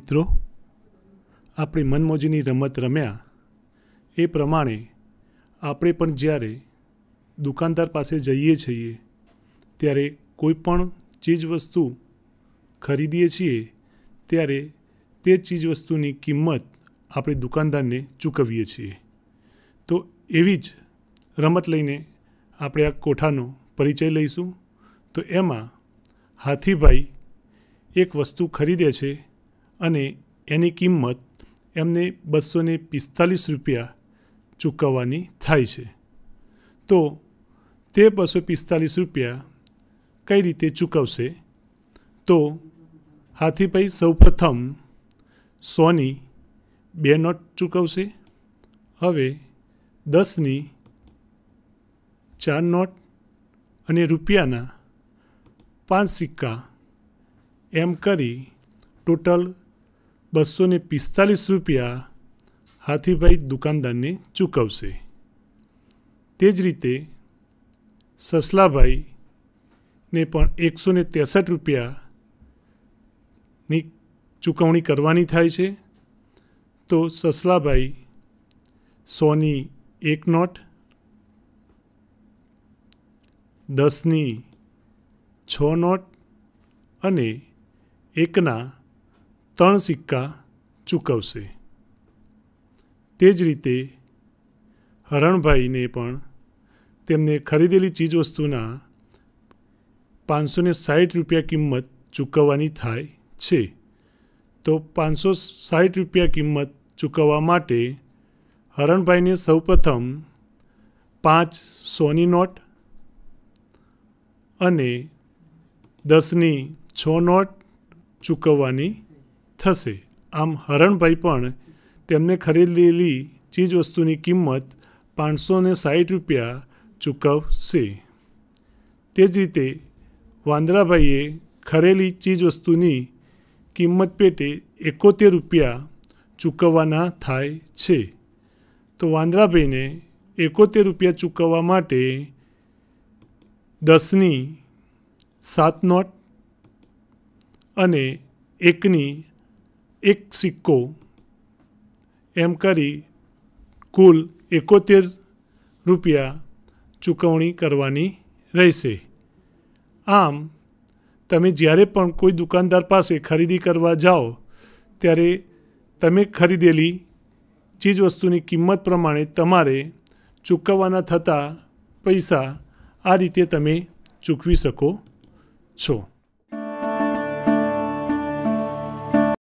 મિત્રો આપણે મનમોજીની રમત રમ્યા એ પ્રમાણે આપણે પણ જ્યારે દુકાનદાર પાસે જઈએ છીએ ત્યારે કોઈ પણ ચીજવસ્તુ ખરીદીએ છીએ ત્યારે તે ચીજવસ્તુની કિંમત આપણે દુકાનદારને ચૂકવીએ છીએ તો એવી જ રમત લઈને આપણે આ કોઠાનો પરિચય લઈશું તો એમાં હાથીભાઈ એક વસ્તુ ખરીદે છે અને એની કિંમત એમને બસો પિસ્તાલીસ રૂપિયા ચૂકવવાની થાય છે તો તે બસો પિસ્તાલીસ રૂપિયા કઈ રીતે ચૂકવશે તો હાથીભાઈ સૌપ્રથમ સોની બે નોટ ચૂકવશે હવે દસની ચાર નોટ અને રૂપિયાના પાંચ સિક્કા એમ કરી ટોટલ બસોને પિસ્તાલીસ રૂપિયા હાથીભાઈ દુકાનદારને ચૂકવશે તે જ રીતે સસલાભાઈને પણ એકસો ને ત્રેસઠ રૂપિયાની ચૂકવણી કરવાની થાય છે તો સસલાભાઈ સોની એક નોટ દસની છ નોટ અને એકના ત્રણ સિક્કા ચૂકવશે તે જ રીતે હરણભાઈને પણ તેમને ખરીદેલી ચીજવસ્તુના પાંચસો ને સાઠ રૂપિયા કિંમત ચૂકવવાની થાય છે તો પાંચસો સાઠ રૂપિયા કિંમત ચૂકવવા માટે હરણભાઈને સૌપ્રથમ પાંચ સોની નોટ અને દસની છ નોટ ચૂકવવાની થશે આમ હરણભાઈ પણ તેમને ખરીદેલી ચીજવસ્તુની કિંમત પાંચસો ને સાહીઠ રૂપિયા ચૂકવશે તે જ રીતે વાંદરાભાઈએ ખરેલી ચીજવસ્તુની કિંમત પેટે એકોતેર રૂપિયા ચૂકવવાના થાય છે તો વાંદરાભાઈને એકોતેર રૂપિયા ચૂકવવા માટે દસની સાત નોટ અને એકની એક સિક્કો એમ કરી કુલ એકોતેર રૂપિયા ચૂકવણી કરવાની રહેશે આમ તમે જ્યારે પણ કોઈ દુકાનદાર પાસે ખરીદી કરવા જાઓ ત્યારે તમે ખરીદેલી ચીજવસ્તુની કિંમત પ્રમાણે તમારે ચૂકવવાના થતા પૈસા આ રીતે તમે ચૂકવી શકો છો